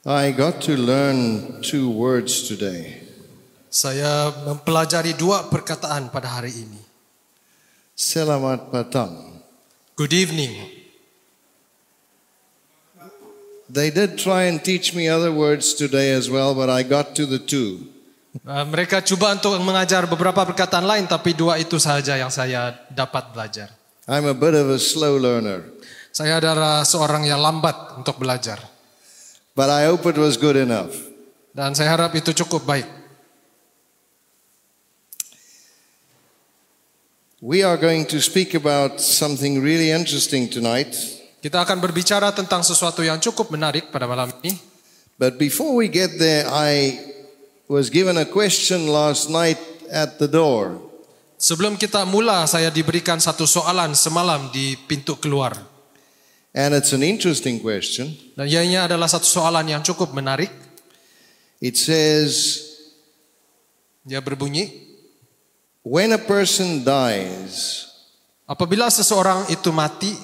I got to learn two words today. Saya mempelajari dua perkataan pada hari ini. Selamat petang. Good evening. They did try and teach me other words today as well, but I got to the two. Uh, mereka coba untuk mengajar beberapa perkataan lain, tapi dua itu saja yang saya dapat belajar. I'm a bit of a slow learner. Saya adalah seorang yang lambat untuk belajar. But I hope it was good enough. Dan saya harap itu cukup baik. We are going to speak about something really interesting tonight. Kita akan berbicara tentang sesuatu yang cukup menarik pada malam ini. But before we get there, I was given a question last night at the door. Sebelum kita mula, saya diberikan satu soalan semalam di pintu keluar. And it's an interesting question. Dan ianya adalah satu soalan yang cukup menarik. It says Dia berbunyi When a person dies Apabila seseorang itu mati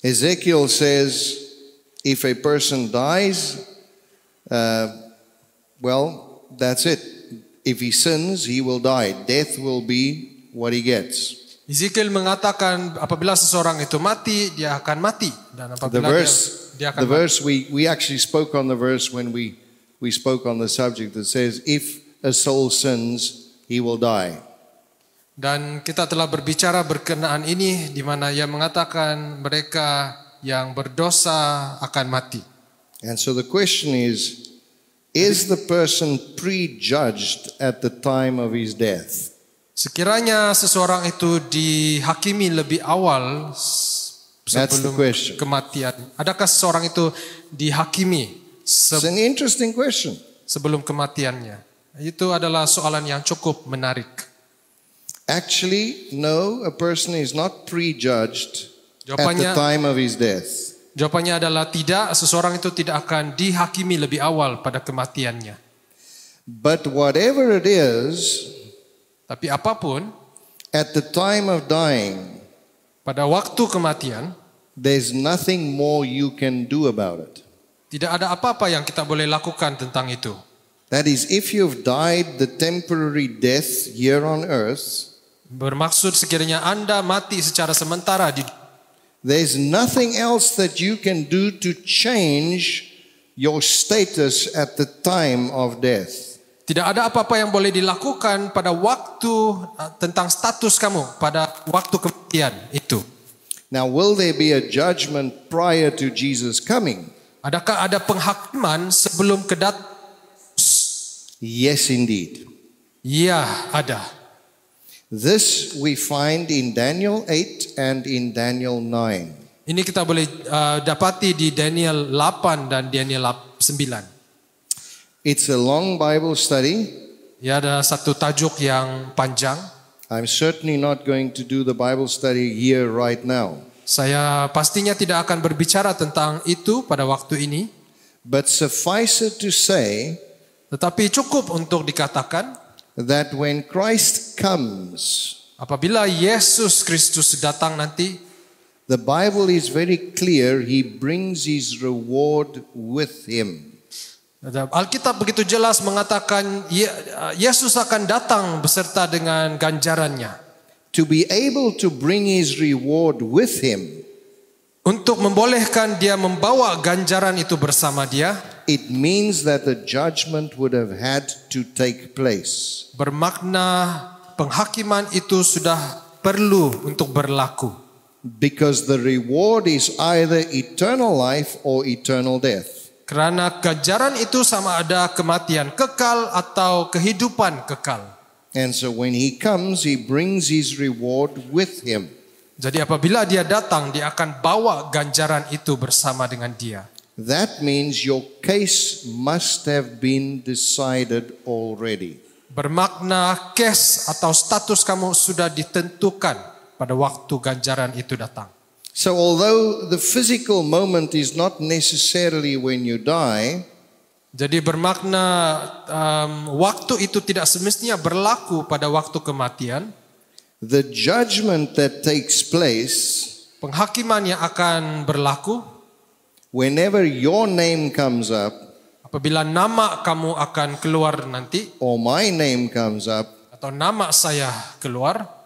Ezekiel says if a person dies uh, well that's it if he sins he will die death will be what he gets Ezekiel mengatakan apabila seseorang itu mati, dia akan mati dan apabila the verse, dia, dia akan the verse mati. we we actually spoke on the verse when we we spoke on the subject that says if a soul sins, he will die. Dan kita telah berbicara berkenaan ini di mana ia mengatakan mereka yang berdosa akan mati. And so the question is is the person prejudged at the time of his death? Sekiranya seseorang itu dihakimi lebih awal sebelum kematian, adakah seseorang itu dihakimi se sebelum kematiannya? Itu adalah soalan yang cukup menarik. Actually, no, a person is not prejudged jawabannya, at the time of his death. Jawabannya adalah tidak, seseorang itu tidak akan dihakimi lebih awal pada kematiannya. But whatever it is, tapi apapun, at the time of dying, pada waktu kematian, there's nothing more you can do about it. Tidak ada apa-apa yang kita boleh lakukan tentang itu. That is, if you've died the temporary death here on earth, bermaksud sekiranya Anda mati secara sementara di There's nothing else that you can do to change your status at the time of death. Tidak ada apa-apa yang boleh dilakukan pada waktu eh, tentang status kamu pada waktu kematian itu. Now will there be a judgment prior to Jesus coming? Adakah ada penghakiman sebelum kedat? Yes indeed. Ya, ada. This we find in Daniel 8 and in Daniel 9. Ini kita boleh uh, dapati di Daniel 8 dan Daniel 9. It's a long Bible study. Ya ada satu tajuk yang panjang. I'm certainly not going to do the Bible study here right now. Saya pastinya tidak akan berbicara tentang itu pada waktu ini. But suffice it to say, tetapi cukup untuk dikatakan that when Christ comes, apabila Yesus Kristus datang nanti, the Bible is very clear he brings his reward with him. Alkitab begitu jelas mengatakan Yesus akan datang beserta dengan ganjarannya. To be able to bring his reward with him. Untuk membolehkan dia membawa ganjaran itu bersama dia. It means that the judgment would have had to take place. Bermakna penghakiman itu sudah perlu untuk berlaku. Because the reward is either eternal life or eternal death. Karena ganjaran itu sama ada kematian kekal atau kehidupan kekal. And so when he comes, he brings his reward with him. Jadi apabila dia datang, dia akan bawa ganjaran itu bersama dengan dia. That means your case must have been decided already. Bermakna case atau status kamu sudah ditentukan pada waktu ganjaran itu datang. So, although the physical moment is not necessarily when you die, jadi bermakna um, waktu itu tidak semestinya berlaku pada waktu kematian. The judgment that takes place, penghakiman yang akan berlaku, whenever your name comes up, apabila nama kamu akan keluar nanti, or my name comes up, atau nama saya keluar,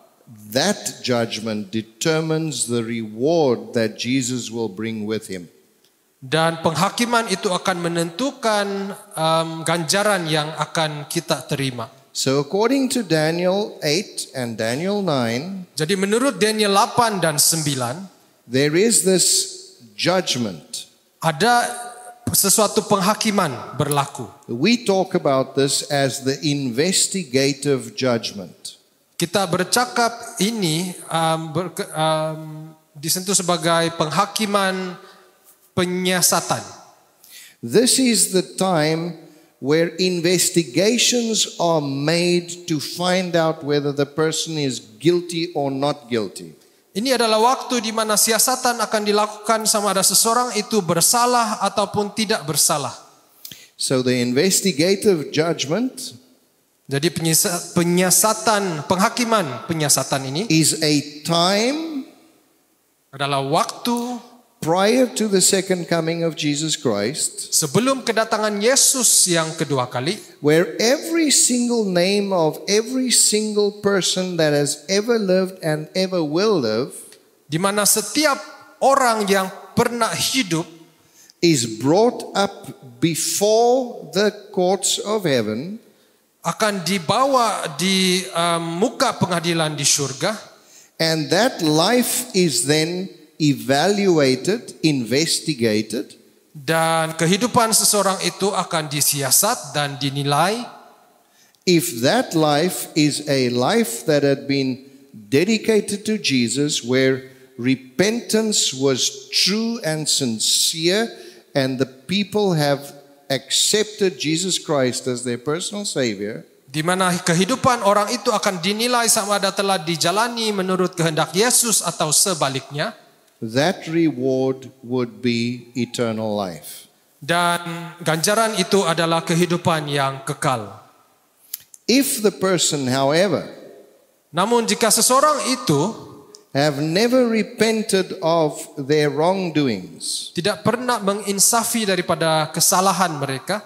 that judgment determines the reward that Jesus will bring with him. Dan penghakiman itu akan menentukan um, ganjaran yang akan kita terima. So according to Daniel 8 and Daniel 9, jadi menurut Daniel 8 dan 9, there is this judgment. Ada sesuatu penghakiman berlaku. We talk about this as the investigative judgment. Kita bercakap ini um, ber, um, disentuh sebagai penghakiman penyiasatan. This is the time where investigations are made to find out whether the person is guilty or not guilty. Ini adalah waktu di mana siasatan akan dilakukan sama ada seseorang itu bersalah ataupun tidak bersalah. So the investigative judgment jadi penyiasatan penghakiman penyiasatan ini is a time adalah waktu prior to the second coming of Jesus Christ sebelum kedatangan Yesus yang kedua kali where every single name of every single person that has ever lived and ever will live di mana setiap orang yang pernah hidup is brought up before the courts of heaven akan dibawa di um, muka pengadilan di surga. And that life is then evaluated, investigated. Dan kehidupan seseorang itu akan disiasat dan dinilai. If that life is a life that had been dedicated to Jesus, where repentance was true and sincere, and the people have accepted Jesus Christ as their personal savior, di mana kehidupan orang itu akan dinilai sama ada telah dijalani menurut kehendak Yesus atau sebaliknya, that reward would be eternal life. Dan ganjaran itu adalah kehidupan yang kekal. If the person, however, namun jika seseorang itu have never repented of their wrongdoings. Tidak pernah menginsafi daripada kesalahan mereka.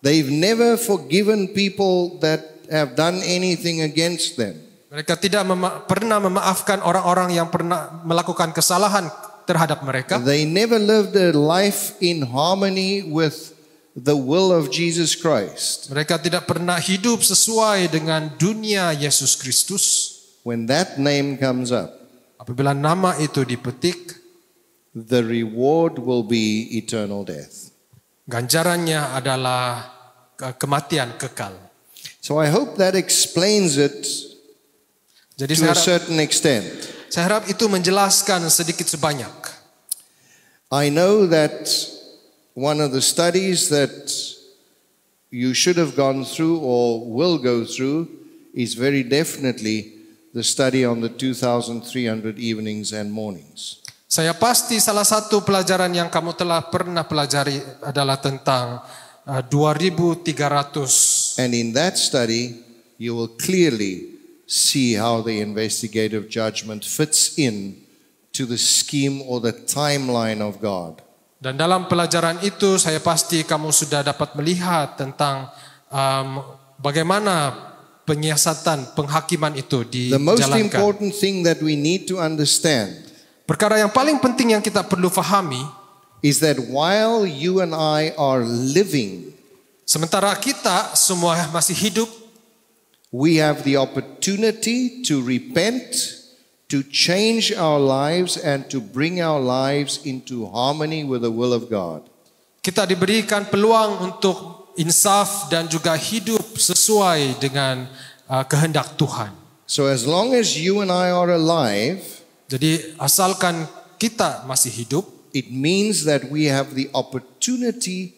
They've never forgiven people that have done anything against them. Mereka tidak mema pernah memaafkan orang-orang yang pernah melakukan kesalahan terhadap mereka. They never lived a life in harmony with the will of Jesus Christ. Mereka tidak pernah hidup sesuai dengan dunia Yesus Kristus. When that name comes up, Apabila nama itu dipetik, the reward will be eternal death. Ganjarannya adalah kematian kekal. So I hope that explains it Jadi to harap, a certain extent. Saya harap itu menjelaskan sedikit sebanyak. I know that one of the studies that you should have gone through or will go through is very definitely the study on the 2300 evenings and mornings. Saya pasti salah satu pelajaran yang kamu telah pernah pelajari adalah tentang uh, 2300. And in that study, you will clearly see how the investigative judgment fits in to the scheme or the timeline of God. Dan dalam pelajaran itu saya pasti kamu sudah dapat melihat tentang um, bagaimana penyiasatan, penghakiman itu dijalankan. The most important thing that we need to understand. Perkara yang paling penting yang kita perlu fahami is that while you and I are living sementara kita semua masih hidup we have the opportunity to repent to change our lives and to bring our lives into harmony with the will of God. Kita diberikan peluang untuk insaf dan juga hidup sesuai dengan uh, kehendak Tuhan. So as long as you and I are alive, jadi asalkan kita masih hidup, it means that we have the opportunity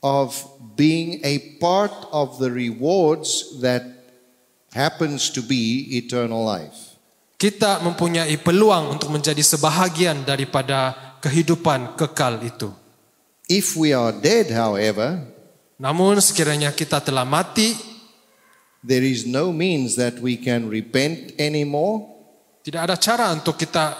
of being a part of the rewards that happens to be eternal life. Kita mempunyai peluang untuk menjadi sebahagian daripada kehidupan kekal itu. If we are dead, however, Namun sekiranya kita telah mati, there is no means that we can repent anymore. Tidak ada cara untuk kita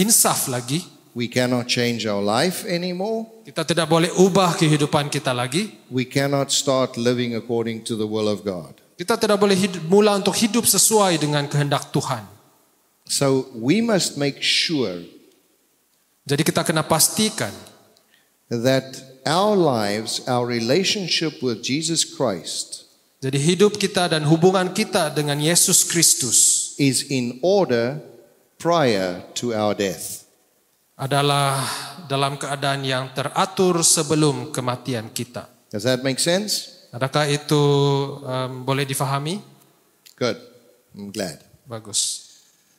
insaf lagi. We cannot change our life anymore. Kita tidak boleh ubah kehidupan kita lagi. We cannot start living according to the will of God. Kita tidak boleh hidup, mula untuk hidup sesuai dengan kehendak Tuhan. So we must make sure. Jadi kita kena pastikan that our lives, our relationship with Jesus Christ Jadi hidup kita dan hubungan kita dengan Yesus Kristus is in order prior to our death. adalah dalam keadaan yang teratur sebelum kematian kita. Does that make sense? Adakah itu um, boleh difahami? Good. I'm glad. Bagus.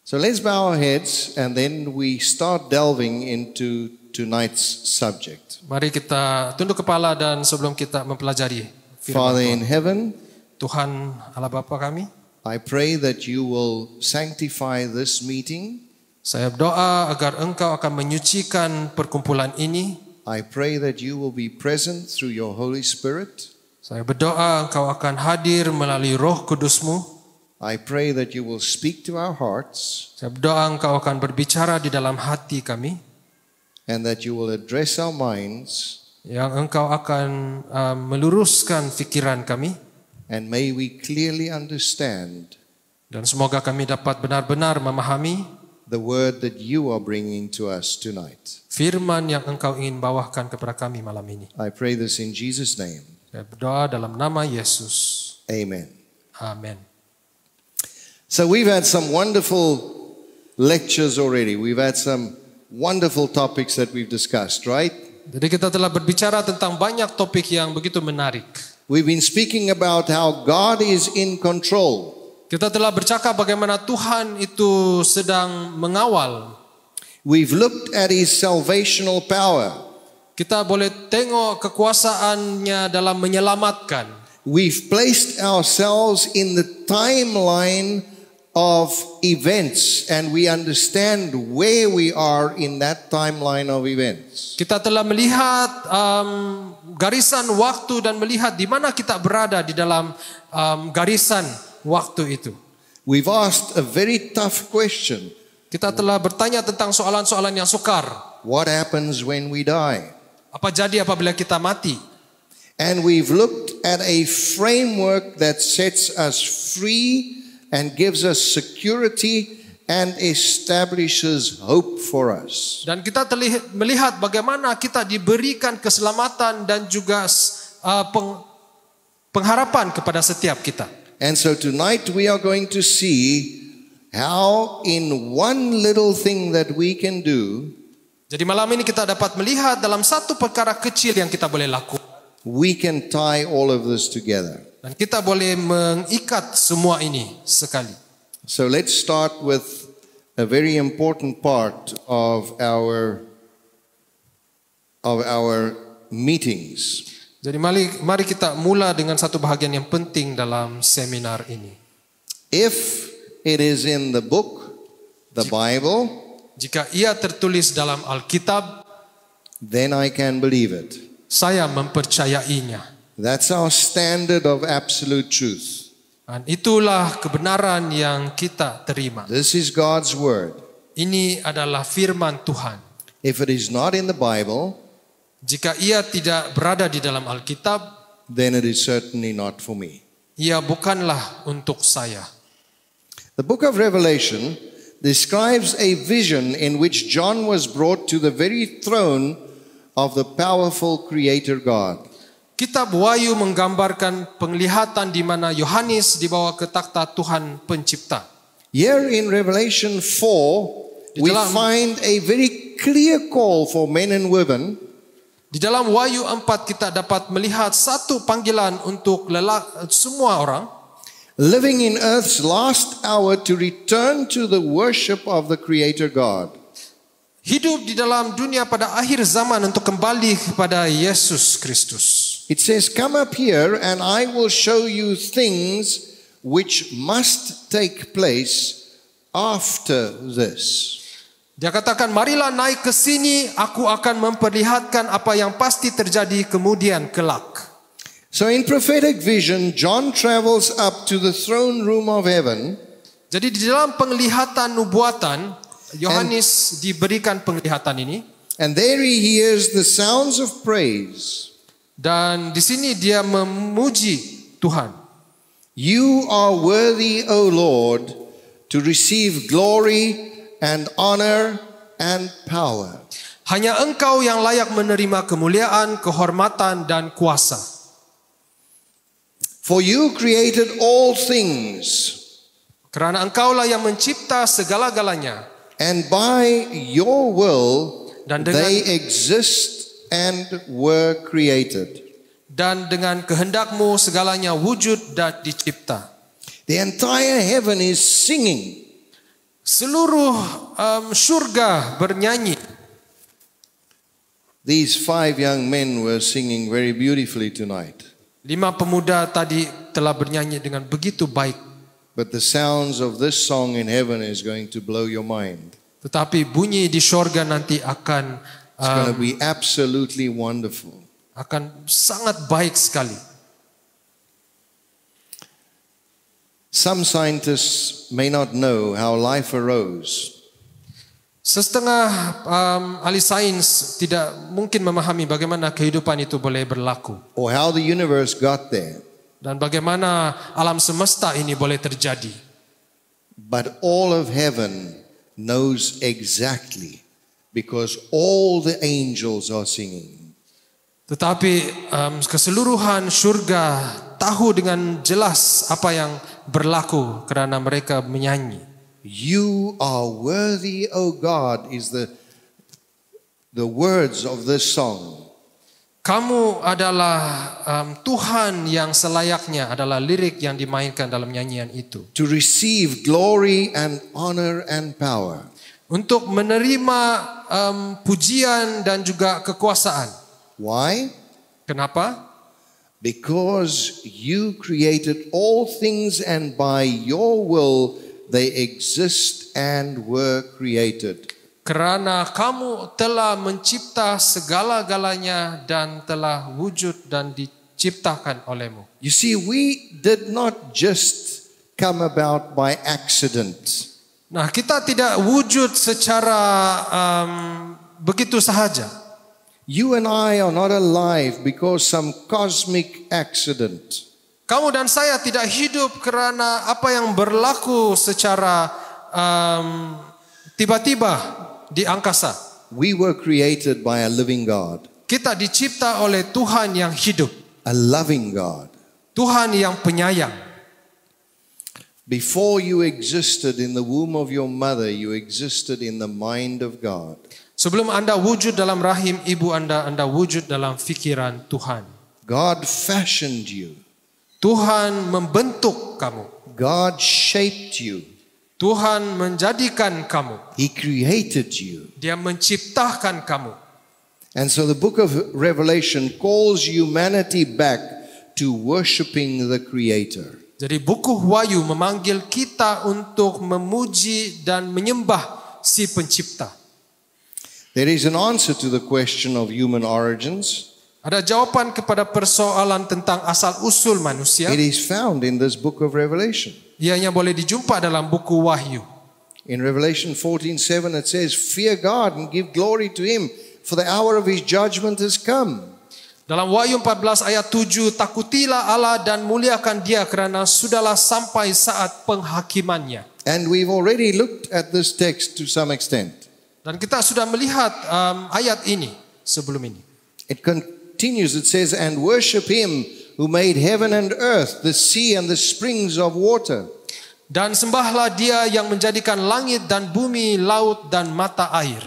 So let's bow our heads and then we start delving into tonight's subject. Mari kita tunduk kepala dan sebelum kita mempelajari firman Father in heaven, Tuhan Allah Bapa kami, I pray that you will sanctify this meeting. Saya berdoa agar engkau akan menyucikan perkumpulan ini. I pray that you will be present through your Holy Spirit. Saya berdoa engkau akan hadir melalui roh kudusmu. I pray that you will speak to our hearts. Saya berdoa engkau akan berbicara di dalam hati kami. and that you will address our minds yang engkau akan uh, meluruskan fikiran kami and may we clearly understand dan semoga kami dapat benar-benar memahami the word that you are bringing to us tonight firman yang engkau ingin bawakan kepada kami malam ini i pray this in jesus name saya berdoa dalam nama Yesus amen amen so we've had some wonderful lectures already we've had some wonderful topics that we've discussed, right? Jadi kita telah berbicara tentang banyak topik yang begitu menarik. We've been speaking about how God is in control. Kita telah bercakap bagaimana Tuhan itu sedang mengawal. We've looked at his salvational power. Kita boleh tengok kekuasaannya dalam menyelamatkan. We've placed ourselves in the timeline of events and we understand where we are in that timeline of events. Kita telah melihat um, garisan waktu dan melihat di mana kita berada di dalam um, garisan waktu itu. We've asked a very tough question. Kita telah bertanya tentang soalan-soalan yang sukar. What happens when we die? Apa jadi apabila kita mati? And we've looked at a framework that sets us free and gives us security and establishes hope for us. Dan kita terlihat, melihat bagaimana kita diberikan keselamatan dan juga uh, peng, pengharapan kepada setiap kita. And so tonight we are going to see how in one little thing that we can do Jadi malam ini kita dapat melihat dalam satu perkara kecil yang kita boleh lakukan we can tie all of this together. Dan kita boleh mengikat semua ini sekali. So let's start with a very important part of our of our meetings. Jadi mari mari kita mula dengan satu bahagian yang penting dalam seminar ini. If it is in the book, the jika, Bible, jika ia tertulis dalam Alkitab, then I can believe it. Saya mempercayainya. That's our standard of absolute truth. Dan itulah kebenaran yang kita terima. This is God's word. Ini adalah firman Tuhan. If it is not in the Bible, jika ia tidak berada di dalam Alkitab, then it is certainly not for me. Ia bukanlah untuk saya. The book of Revelation describes a vision in which John was brought to the very throne of the powerful creator God. Kitab Wahyu menggambarkan penglihatan di mana Yohanes dibawa ke takhta Tuhan pencipta. Here in Revelation 4 we find a very clear call for men and women di dalam Wahyu 4 kita dapat melihat satu panggilan untuk lelak, semua orang living in earth's last hour to return to the worship of the creator God. Hidup di dalam dunia pada akhir zaman untuk kembali kepada Yesus Kristus. It says, Come up here and I will show you things which must take place after this. Dia katakan, marilah naik ke sini, aku akan memperlihatkan apa yang pasti terjadi kemudian kelak. So in prophetic vision, John travels up to the throne room of heaven. Jadi di dalam penglihatan nubuatan, Yohanes diberikan penglihatan ini. And there he hears the sounds of praise. Dan di sini dia memuji Tuhan. You are worthy, O Lord, to receive glory and honor and power. Hanya engkau yang layak menerima kemuliaan, kehormatan, dan kuasa. For you created all things. Karena engkaulah yang mencipta segala-galanya. And by your will, dan dengan, they exist and were created. Dan dengan kehendakmu segalanya wujud dan dicipta. The entire heaven is singing. Seluruh um, surga bernyanyi. These five young men were singing very beautifully tonight. Lima pemuda tadi telah bernyanyi dengan begitu baik. But the sounds of this song in heaven is going to blow your mind. Tetapi bunyi di surga nanti akan It's going to be um, absolutely wonderful. Akan sangat baik sekali. Some scientists may not know how life arose. Setengah um, ahli sains tidak mungkin memahami bagaimana kehidupan itu boleh berlaku. Or how the universe got there. Dan bagaimana alam semesta ini boleh terjadi. But all of heaven knows exactly because all the angels are singing. Tetapi um, keseluruhan surga tahu dengan jelas apa yang berlaku kerana mereka menyanyi. You are worthy, O God, is the the words of this song. Kamu adalah um, Tuhan yang selayaknya adalah lirik yang dimainkan dalam nyanyian itu. To receive glory and honor and power. untuk menerima um, pujian dan juga kekuasaan. Why? Kenapa? Because you created all things and by your will they exist and were created. Karena kamu telah mencipta segala-galanya dan telah wujud dan diciptakan olehmu. You see, we did not just come about by accident. Nah, kita tidak wujud secara um, begitu sahaja. You and I are not alive because some cosmic accident. Kamu dan saya tidak hidup kerana apa yang berlaku secara tiba tiba-tiba di angkasa. We were created by a living God. Kita dicipta oleh Tuhan yang hidup. A loving God. Tuhan yang penyayang. Before you existed in the womb of your mother, you existed in the mind of God. Sebelum Anda wujud dalam rahim ibu Anda, Anda wujud dalam fikiran Tuhan. God fashioned you. Tuhan membentuk kamu. God shaped you. Tuhan menjadikan kamu. He created you. Dia menciptakan kamu. And so the book of Revelation calls humanity back to worshiping the creator. Jadi buku Wahyu memanggil kita untuk memuji dan menyembah si pencipta. There is an answer to the question of human origins. Ada jawaban kepada persoalan tentang asal usul manusia. It is found in this book of Revelation. Ianya boleh dijumpa dalam buku Wahyu. In Revelation 14:7 it says, "Fear God and give glory to him, for the hour of his judgment has come." Dalam Wahyu 14 ayat 7, takutilah Allah dan muliakan dia karena sudahlah sampai saat penghakimannya. And we've already looked at this text to some extent. Dan kita sudah melihat um, ayat ini sebelum ini. It continues, it says, and worship him who made heaven and earth, the sea and the springs of water. Dan sembahlah dia yang menjadikan langit dan bumi, laut dan mata air.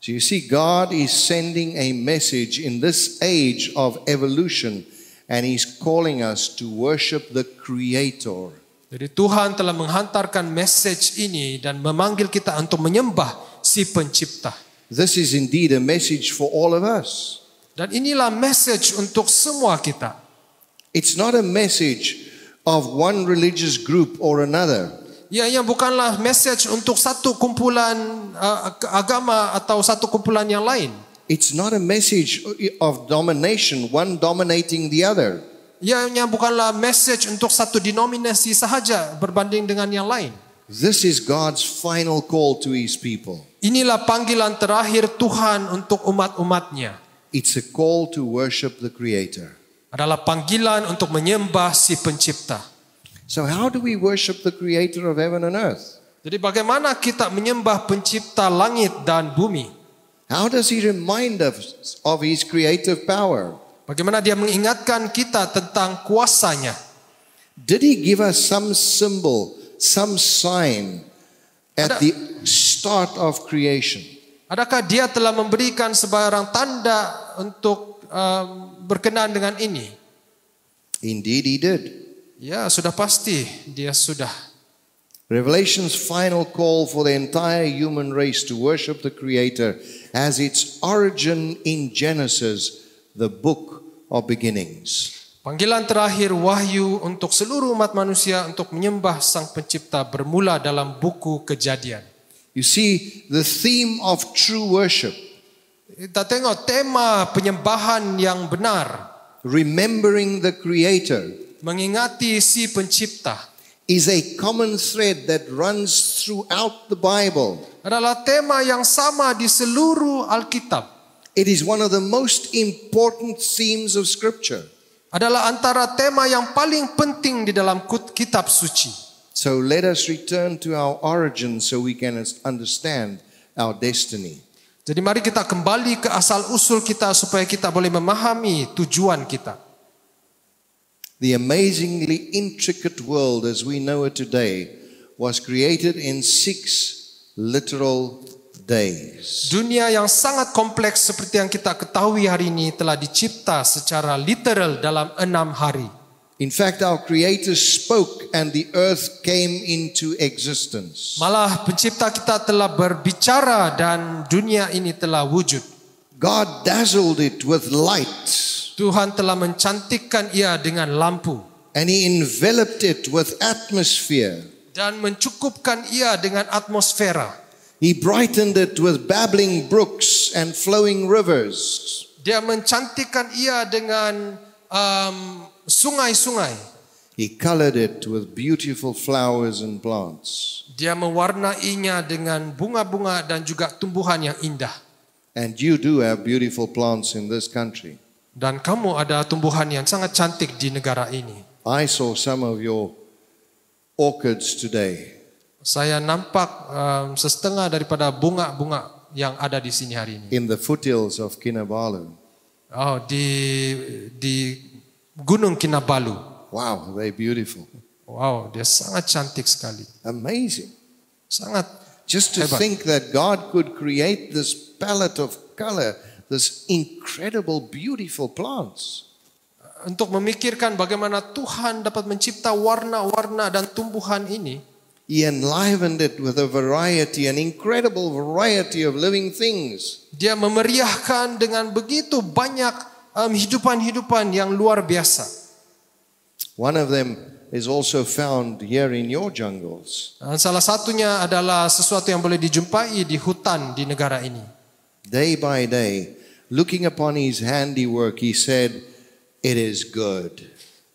So you see, God is sending a message in this age of evolution, and He's calling us to worship the Creator. Jadi Tuhan telah menghantarkan message ini dan memanggil kita untuk menyembah si pencipta. This is indeed a message for all of us. Dan inilah message untuk semua kita. It's not a message of one religious group or another. Ya, yang bukanlah message untuk satu kumpulan uh, agama atau satu kumpulan yang lain. It's not a message uh, of domination, one dominating the other. Ya, yang bukanlah message untuk satu denominasi sahaja berbanding dengan yang lain. This is God's final call to his people. Inilah panggilan terakhir Tuhan untuk umat-umatnya. It's a call to worship the creator. Adalah panggilan untuk menyembah si pencipta. So how do we worship the creator of heaven and earth? Jadi bagaimana kita menyembah pencipta langit dan bumi? How does he remind us of his creative power? Bagaimana dia mengingatkan kita tentang kuasanya? Did he give us some symbol, some sign at the start of creation? Adakah dia telah memberikan sebarang tanda untuk um, berkenaan dengan ini? Indeed he did. Ya, sudah pasti dia sudah. Revelation's final call for the entire human race to worship the Creator has its origin in Genesis, the book of beginnings. Panggilan terakhir wahyu untuk seluruh umat manusia untuk menyembah Sang Pencipta bermula dalam buku Kejadian. You see the theme of true worship. Kita tengok tema penyembahan yang benar. Remembering the creator mengingati si pencipta is a common thread that runs throughout the Bible. Adalah tema yang sama di seluruh Alkitab. It is one of the most important themes of scripture. Adalah antara tema yang paling penting di dalam kitab suci. So let us return to our origin so we can understand our destiny. Jadi mari kita kembali ke asal usul kita supaya kita boleh memahami tujuan kita. The amazingly intricate world as we know it today was created in six literal days. Dunia yang sangat kompleks seperti yang kita ketahui hari ini telah dicipta secara literal dalam enam hari. In fact, our Creator spoke and the earth came into existence. Malah pencipta kita telah berbicara dan dunia ini telah wujud. God dazzled it with light. Tuhan telah mencantikkan ia dengan lampu. And he enveloped it with atmosphere. Dan mencukupkan ia dengan atmosfera. He brightened it with babbling brooks and flowing rivers. Dia mencantikkan ia dengan um, sungai-sungai. Um, He colored it with beautiful flowers and plants. Dia mewarnainya dengan bunga-bunga dan juga tumbuhan yang indah. And you do have beautiful plants in this country. Dan kamu ada tumbuhan yang sangat cantik di negara ini. I saw some of your orchids today. Saya nampak um, setengah daripada bunga-bunga yang ada di sini hari ini. In the foothills of Kinabalu. Oh, di di Gunung Kinabalu. Wow, they beautiful. Wow, dia sangat cantik sekali. Amazing. Sangat Just to think that God could create this palette of color, this incredible beautiful plants. Untuk memikirkan bagaimana Tuhan dapat mencipta warna-warna dan tumbuhan ini. He enlivened it with a variety, an incredible variety of living things. Dia memeriahkan dengan begitu banyak um, hidupan-hidupan um, hidupan -hidupan yang luar biasa. One of them is also found here in your jungles. Salah satunya adalah sesuatu yang boleh dijumpai di hutan di negara ini. Day by day, looking upon his handiwork, he said, it is good.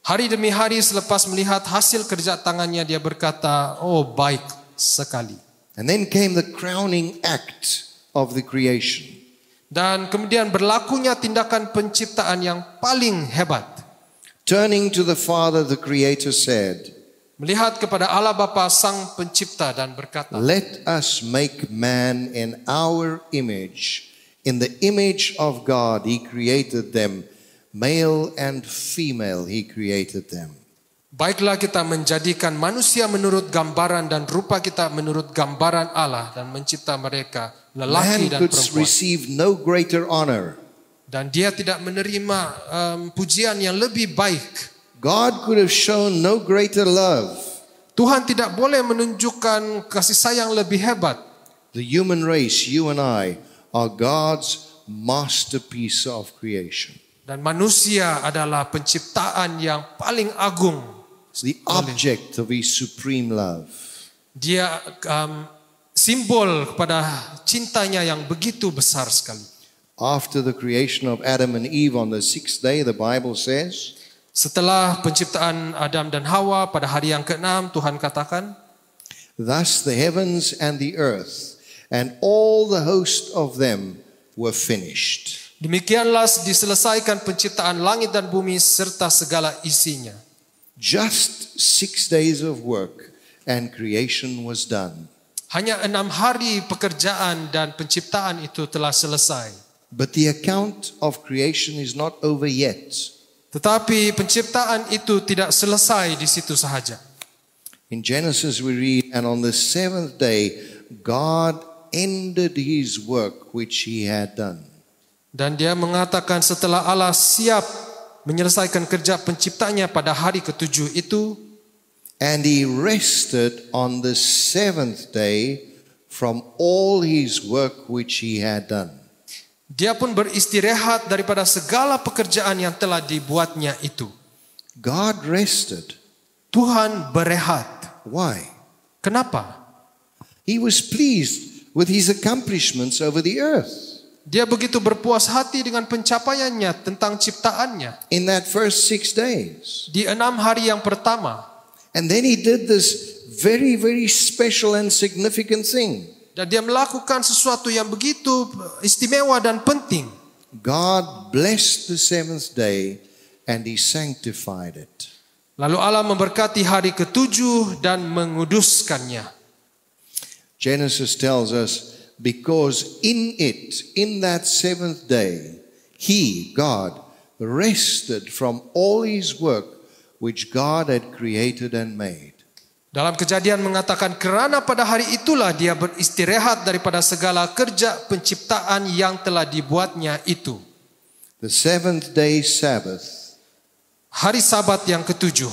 Hari demi hari selepas melihat hasil kerja tangannya dia berkata, oh baik sekali. And then came the crowning act of the creation. Dan kemudian berlakunya tindakan penciptaan yang paling hebat. Turning to the Father, the Creator said, Melihat kepada Allah Bapa Sang Pencipta dan berkata, Let us make man in our image. In the image of God he created them. Male and female he created them. Baiklah kita menjadikan manusia menurut gambaran dan rupa kita menurut gambaran Allah dan mencipta mereka lelaki man dan perempuan. Man could receive no greater honor Dan dia tidak menerima um, pujian yang lebih baik. God could have shown no greater love. Tuhan tidak boleh menunjukkan kasih sayang lebih hebat. The human race, you and I, are God's masterpiece of creation. Dan manusia adalah penciptaan yang paling agung. the object of his supreme love. Dia um, simbol kepada cintanya yang begitu besar sekali. after the creation of Adam and Eve on the sixth day, the Bible says, Setelah penciptaan Adam dan Hawa pada hari yang keenam, Tuhan katakan, Thus the heavens and the earth and all the host of them were finished. Demikianlah diselesaikan penciptaan langit dan bumi serta segala isinya. Just six days of work and creation was done. Hanya enam hari pekerjaan dan penciptaan itu telah selesai. But the account of creation is not over yet. Tetapi penciptaan itu tidak selesai di situ sahaja. In Genesis we read, and on the seventh day God ended his work which he had done. Dan dia mengatakan setelah Allah siap menyelesaikan kerja penciptanya pada hari ketujuh itu. And he rested on the seventh day from all his work which he had done. Dia pun beristirahat daripada segala pekerjaan yang telah dibuatnya itu. God rested. Tuhan berehat. Why? Kenapa? He was pleased with his accomplishments over the earth. Dia begitu berpuas hati dengan pencapaiannya tentang ciptaannya. In that first six days. Di enam hari yang pertama. And then he did this very, very special and significant thing. Dan dia melakukan sesuatu yang begitu istimewa dan penting. God blessed the seventh day and he sanctified it. Lalu Allah memberkati hari ketujuh dan menguduskannya. Genesis tells us because in it, in that seventh day, he, God, rested from all his work which God had created and made. Dalam kejadian mengatakan kerana pada hari itulah dia beristirahat daripada segala kerja penciptaan yang telah dibuatnya itu. The seventh day Sabbath. Hari Sabat yang ketujuh.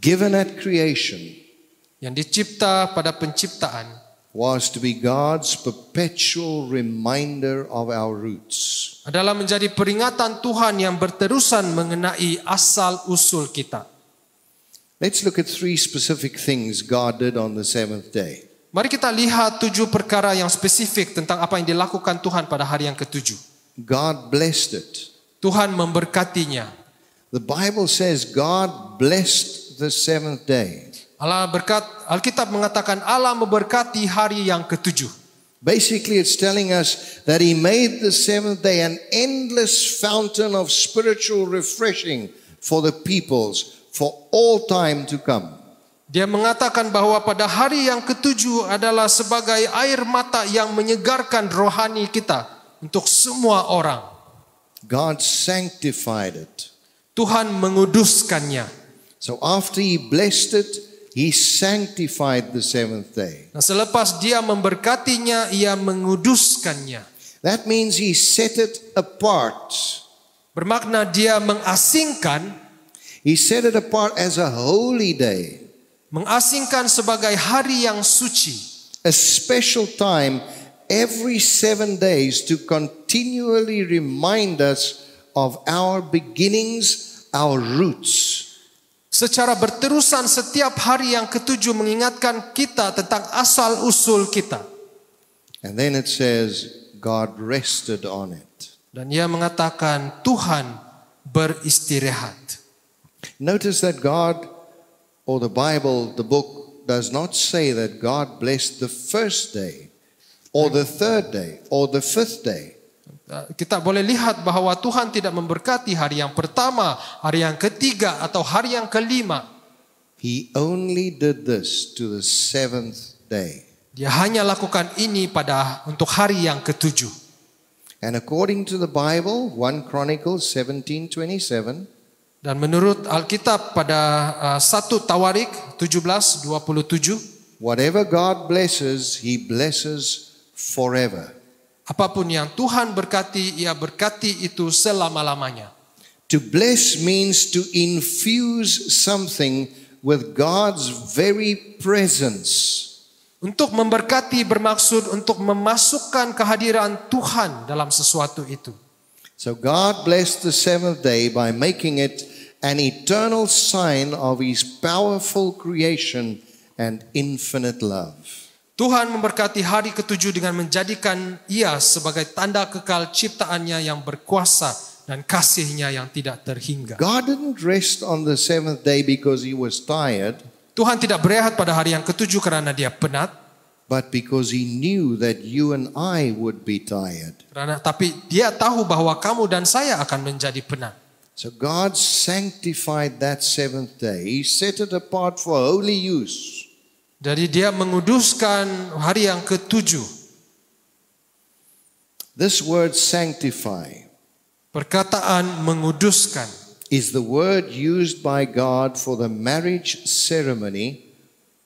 Given at creation. Yang dicipta pada penciptaan. Was to be God's perpetual reminder of our roots. Adalah menjadi peringatan Tuhan yang berterusan mengenai asal usul kita. Let's look at three specific things God did on the seventh day. Mari kita lihat tujuh perkara yang spesifik tentang apa yang dilakukan Tuhan pada hari yang ketujuh. God blessed it. Tuhan memberkatinya. The Bible says God blessed the seventh day. Allah berkat Alkitab mengatakan Allah memberkati hari yang ketujuh. Basically, it's telling us that He made the seventh day an endless fountain of spiritual refreshing for the peoples for all time to come. Dia mengatakan bahwa pada hari yang ketujuh adalah sebagai air mata yang menyegarkan rohani kita untuk semua orang. God sanctified it. Tuhan menguduskannya. So after he blessed it, he sanctified the seventh day. Nah, selepas dia memberkatinya, ia menguduskannya. That means he set it apart. Bermakna dia mengasingkan He set it apart as a holy day. Mengasingkan sebagai hari yang suci. A special time every seven days to continually remind us of our beginnings, our roots. Secara berterusan setiap hari yang ketujuh mengingatkan kita tentang asal usul kita. And then it says God rested on it. Dan ia mengatakan Tuhan beristirahat. Notice that God or the Bible, the book, does not say that God blessed the first day or the third day or the fifth day. Uh, kita boleh lihat bahawa Tuhan tidak memberkati hari yang pertama, hari yang ketiga atau hari yang kelima. He only did this to the seventh day. Dia hanya lakukan ini pada untuk hari yang ketujuh. And according to the Bible, 1 Chronicles 17:27, Dan menurut Alkitab pada uh, Tawarik 17:27 Whatever God blesses, he blesses forever. Apapun yang Tuhan berkati, ia berkati itu selama-lamanya. To bless means to infuse something with God's very presence. Untuk memberkati bermaksud untuk memasukkan kehadiran Tuhan dalam sesuatu itu. So God blessed the seventh day by making it an eternal sign of his powerful creation and infinite love. Tuhan memberkati hari ketujuh dengan menjadikan ia sebagai tanda kekal ciptaannya yang berkuasa dan kasihnya yang tidak terhingga. God didn't rest on the seventh day because he was tired. Tuhan tidak berehat pada hari yang ketujuh karena dia penat but because he knew that you and I would be tired. Karena tapi dia tahu bahwa kamu dan saya akan menjadi penat. So God sanctified that seventh day. He set it apart for holy use. Jadi dia menguduskan hari yang ketujuh. This word sanctify. Perkataan menguduskan is the word used by God for the marriage ceremony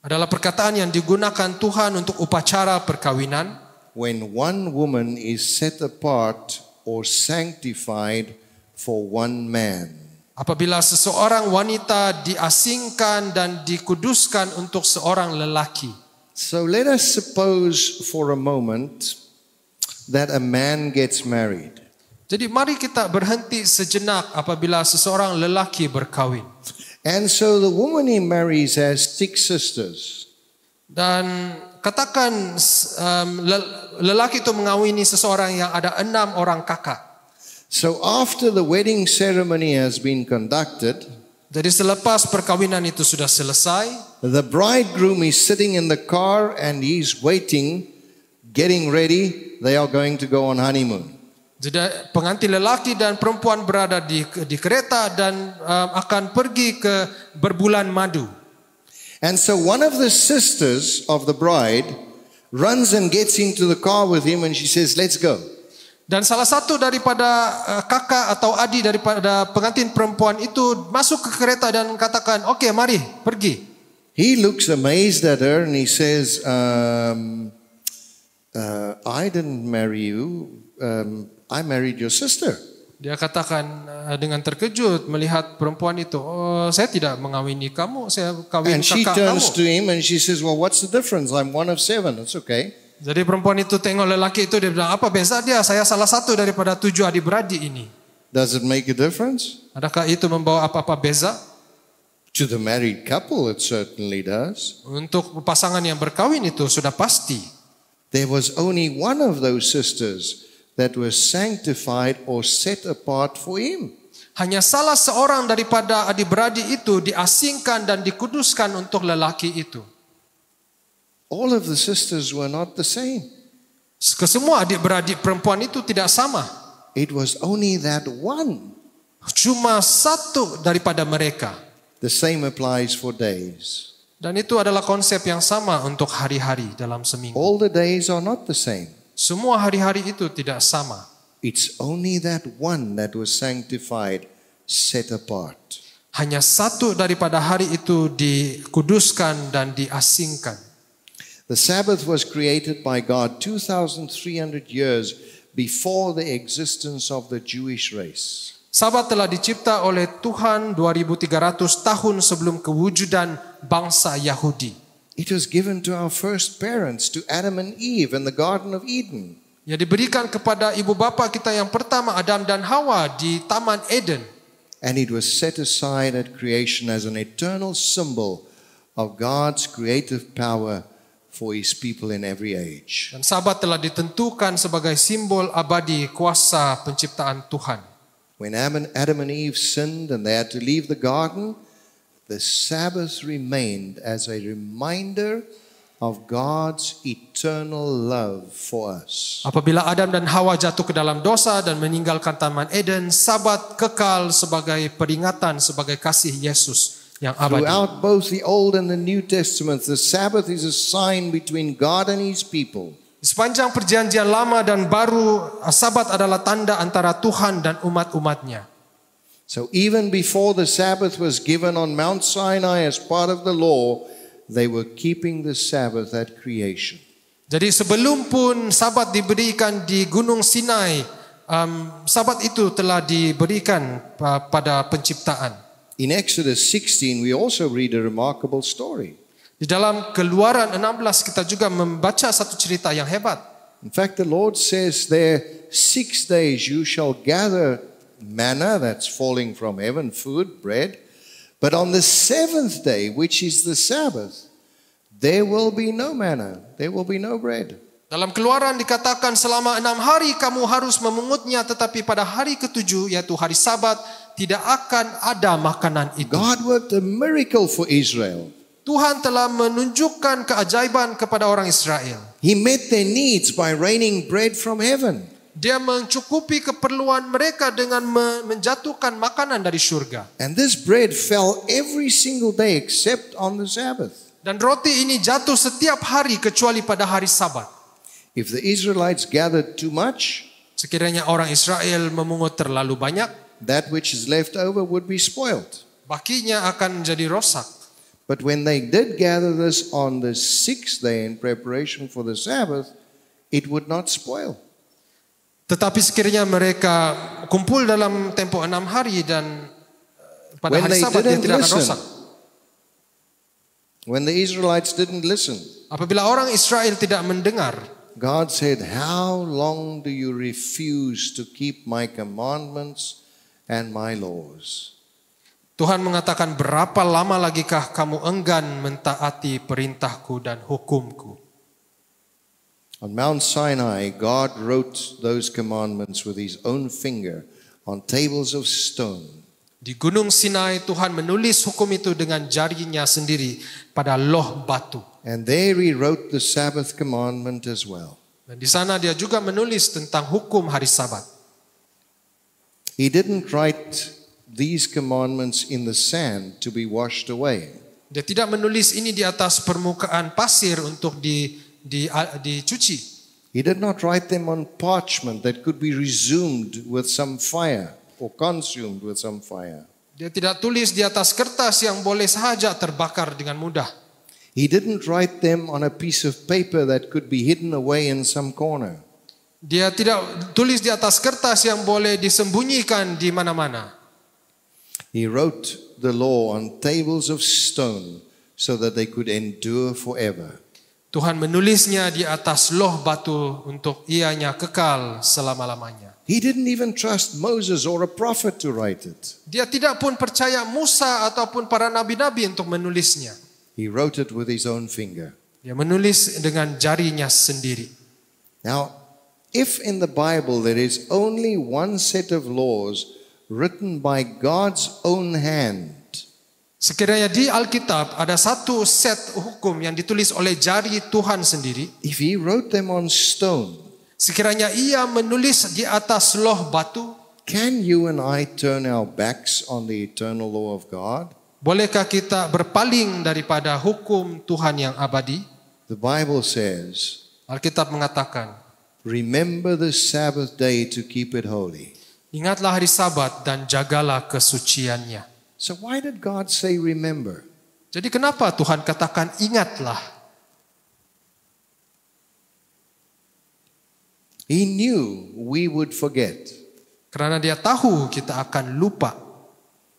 adalah perkataan yang digunakan Tuhan untuk upacara perkawinan. When one woman is set apart or sanctified for one man. Apabila seseorang wanita diasingkan dan dikuduskan untuk seorang lelaki. So let us suppose for a moment that a man gets married. Jadi mari kita berhenti sejenak apabila seseorang lelaki berkahwin. And so the woman he marries has six sisters. Dan katakan um, lelaki itu mengawini seseorang yang ada enam orang kakak. So after the wedding ceremony has been conducted, jadi selepas perkawinan itu sudah selesai, the bridegroom is sitting in the car and he's waiting, getting ready. They are going to go on honeymoon. Jadi pengantin lelaki dan perempuan berada di di kereta dan um, akan pergi ke berbulan madu. And so one of the sisters of the bride runs and gets into the car with him and she says, "Let's go." Dan salah satu daripada uh, kakak atau adik daripada pengantin perempuan itu masuk ke kereta dan katakan, "Oke, okay, mari pergi." He looks amazed at her and he says, um, uh, "I didn't marry you." Um, I married your sister. Dia katakan eh, dengan terkejut melihat perempuan itu, oh, saya tidak mengawini kamu, saya kawin and kakak kamu. And she turns to him and she says, well, what's the difference? I'm one of seven. It's okay. Jadi perempuan itu tengok lelaki itu dia bilang apa beza dia? Saya salah satu daripada tujuh adik beradik ini. Does it make a difference? Adakah itu membawa apa-apa beza? To the married couple, it certainly does. Untuk pasangan yang berkawin itu sudah pasti. There was only one of those sisters that were sanctified or set apart for him. Hanya salah seorang daripada adik-beradik itu diasingkan dan dikuduskan untuk lelaki itu. All of the sisters were not the same. Kesemua adik-beradik perempuan itu tidak sama. It was only that one. Cuma satu daripada mereka. The same applies for days. Dan itu adalah konsep yang sama untuk hari-hari dalam seminggu. All the days are not the same. Semua hari-hari itu tidak sama. It's only that one that was sanctified, set apart. Hanya satu daripada hari itu dikuduskan dan diasingkan. The Sabbath was created by God 2300 years before the existence of the Jewish race. Sabat telah dicipta oleh Tuhan 2300 tahun sebelum kewujudan bangsa Yahudi. It was given to our first parents, to Adam and Eve in the Garden of Eden. Ya diberikan kepada ibu bapa kita yang pertama Adam dan Hawa di Taman Eden. And it was set aside at creation as an eternal symbol of God's creative power for his people in every age. Dan sabat telah ditentukan sebagai simbol abadi kuasa penciptaan Tuhan. When Adam and Eve sinned and they had to leave the garden, the Sabbath remained as a reminder of God's eternal love for us. Apabila Adam dan Hawa jatuh ke dalam dosa dan meninggalkan Taman Eden, Sabat kekal sebagai peringatan sebagai kasih Yesus yang abadi. Throughout both the Old and the New testament, the Sabbath is a sign between God and His people. Sepanjang perjanjian lama dan baru, Sabat adalah tanda antara Tuhan dan umat-umatnya. So even before the Sabbath was given on Mount Sinai as part of the law, they were keeping the Sabbath at creation. Jadi sebelum pun Sabat diberikan di Gunung Sinai, um, Sabat itu telah diberikan uh, pada penciptaan. In Exodus 16 we also read a remarkable story. Di dalam Keluaran 16 kita juga membaca satu cerita yang hebat. In fact the Lord says there six days you shall gather manna that's falling from heaven, food, bread. But on the seventh day, which is the Sabbath, there will be no manna, there will be no bread. Dalam keluaran dikatakan selama enam hari kamu harus memungutnya tetapi pada hari ketujuh yaitu hari sabat tidak akan ada makanan itu. God worked a miracle for Israel. Tuhan telah menunjukkan keajaiban kepada orang Israel. He met their needs by raining bread from heaven. dia mencukupi keperluan mereka dengan menjatuhkan makanan dari surga. And this bread fell every single day except on the Sabbath. Dan roti ini jatuh setiap hari kecuali pada hari Sabat. If the Israelites gathered too much, sekiranya orang Israel memungut terlalu banyak, that which is left over would be spoiled. Bakinya akan jadi rosak. But when they did gather this on the sixth day in preparation for the Sabbath, it would not spoil. Tetapi sekiranya mereka kumpul dalam tempo enam hari dan eh, pada When hari Sabat dia tidak akan rosak. When the Israelites didn't listen, apabila orang Israel tidak mendengar, God said, "How long do you refuse to keep my commandments and my laws?" Tuhan mengatakan, "Berapa lama lagikah kamu enggan mentaati perintahku dan hukumku?" On Mount Sinai, God wrote those commandments with his own finger on tables of stone. Di Gunung Sinai, Tuhan menulis hukum itu dengan jarinya sendiri pada loh batu. And there he wrote the Sabbath commandment as well. Dan di sana dia juga menulis tentang hukum hari Sabat. He didn't write these commandments in the sand to be washed away. Dia tidak menulis ini di atas permukaan pasir untuk di di, di He did not write them on parchment that could be resumed with some fire or consumed with some fire. Dia tidak tulis di atas kertas yang boleh saja terbakar dengan mudah. He didn't write them on a piece of paper that could be hidden away in some corner. Dia tidak tulis di atas kertas yang boleh disembunyikan di mana-mana. He wrote the law on tables of stone so that they could endure forever. Tuhan menulisnya di atas loh batu untuk ianya kekal selama-lamanya. He didn't even trust Moses or a prophet to write it. Dia tidak pun percaya Musa ataupun para nabi-nabi untuk menulisnya. He wrote it with his own finger. Dia menulis dengan jarinya sendiri. Now, if in the Bible there is only one set of laws written by God's own hand, Sekiranya di Alkitab ada satu set hukum yang ditulis oleh jari Tuhan sendiri, if he wrote them on stone, sekiranya ia menulis di atas loh batu, can you and I turn our backs on the eternal law of God? Bolehkah kita berpaling daripada hukum Tuhan yang abadi? The Bible says, Alkitab mengatakan, remember the Sabbath day to keep it holy. Ingatlah hari Sabat dan jagalah kesuciannya. So why did God say remember? Jadi kenapa Tuhan katakan ingatlah? He knew we would forget. Karena dia tahu kita akan lupa.